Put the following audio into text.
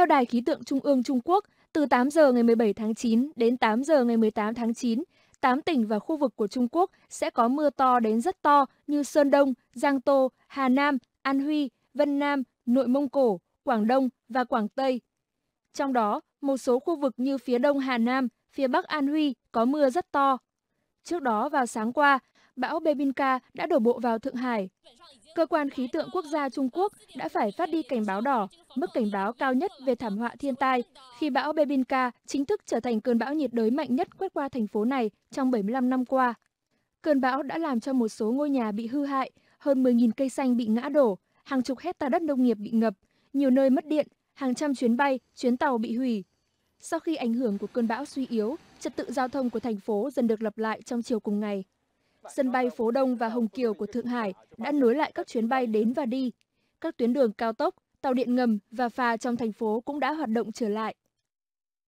Theo Đài Khí tượng Trung ương Trung Quốc, từ 8 giờ ngày 17 tháng 9 đến 8 giờ ngày 18 tháng 9, 8 tỉnh và khu vực của Trung Quốc sẽ có mưa to đến rất to như Sơn Đông, Giang Tô, Hà Nam, An Huy, Vân Nam, Nội Mông Cổ, Quảng Đông và Quảng Tây. Trong đó, một số khu vực như phía đông Hà Nam, phía bắc An Huy có mưa rất to. Trước đó vào sáng qua, bão Bebinca đã đổ bộ vào Thượng Hải. Cơ quan khí tượng quốc gia Trung Quốc đã phải phát đi cảnh báo đỏ, mức cảnh báo cao nhất về thảm họa thiên tai, khi bão Bebinca chính thức trở thành cơn bão nhiệt đới mạnh nhất quét qua thành phố này trong 75 năm qua. Cơn bão đã làm cho một số ngôi nhà bị hư hại, hơn 10.000 cây xanh bị ngã đổ, hàng chục hecta đất nông nghiệp bị ngập, nhiều nơi mất điện, hàng trăm chuyến bay, chuyến tàu bị hủy. Sau khi ảnh hưởng của cơn bão suy yếu, trật tự giao thông của thành phố dần được lập lại trong chiều cùng ngày sân bay Phố Đông và Hồng Kiều của Thượng Hải đã nối lại các chuyến bay đến và đi. Các tuyến đường cao tốc, tàu điện ngầm và phà trong thành phố cũng đã hoạt động trở lại.